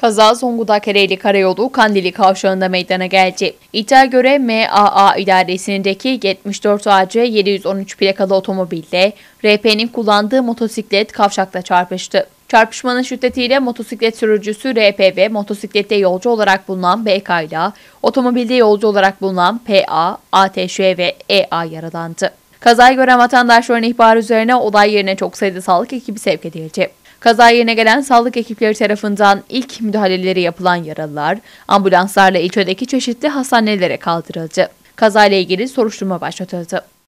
Kaza Zonguldak Ereğli Karayolu Kandili Kavşağı'nda meydana geldi. İddia göre MAA idaresindeki 74 AC 713 plakalı otomobille RP'nin kullandığı motosiklet kavşakta çarpıştı. Çarpışmanın şiddetiyle motosiklet sürücüsü RP ve motosiklette yolcu olarak bulunan BK ile otomobilde yolcu olarak bulunan PA, ATŞ ve EA yaralandı. Kazayı gören vatandaşların ihbarı üzerine olay yerine çok sayıda sağlık ekibi sevk edildi. Kaza yerine gelen sağlık ekipleri tarafından ilk müdahaleleri yapılan yaralılar ambulanslarla ilçedeki çeşitli hastanelere kaldırıldı. Kazayla ilgili soruşturma başlatıldı.